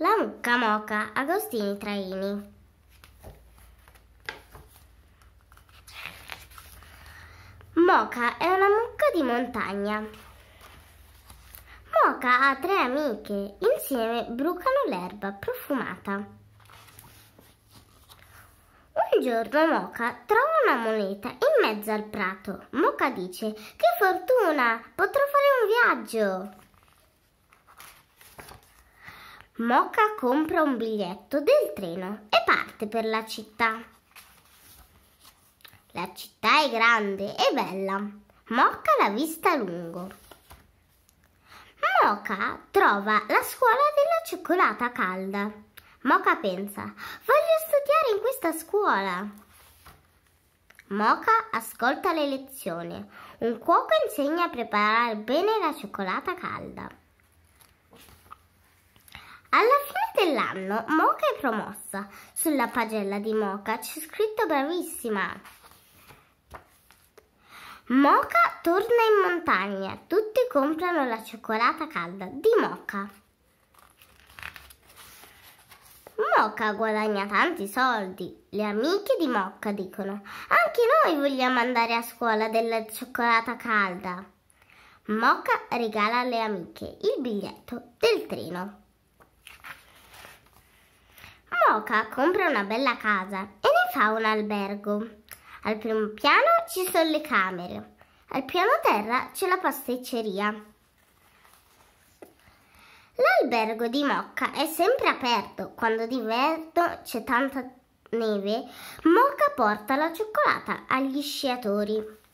La mucca moca Agostini Traini. Moca è una mucca di montagna. Moca ha tre amiche, insieme brucano l'erba profumata. Un giorno Moca trova una moneta in mezzo al prato. Moca dice, che fortuna, potrò fare un viaggio! Mocca compra un biglietto del treno e parte per la città. La città è grande e bella. Mocca la vista a lungo. Mocca trova la scuola della cioccolata calda. Mocca pensa, voglio studiare in questa scuola. Moca ascolta le lezioni. Un cuoco insegna a preparare bene la cioccolata calda. Alla fine dell'anno Moca è promossa. Sulla pagella di Moca c'è scritto bravissima. Moca torna in montagna. Tutti comprano la cioccolata calda di Moca. Moca guadagna tanti soldi. Le amiche di Moca dicono anche noi vogliamo andare a scuola della cioccolata calda. Moca regala alle amiche il biglietto del treno. Roca compra una bella casa e ne fa un albergo. Al primo piano ci sono le camere, al piano terra c'è la pasticceria. L'albergo di Mocca è sempre aperto, quando d'inverno c'è tanta neve, Mocca porta la cioccolata agli sciatori.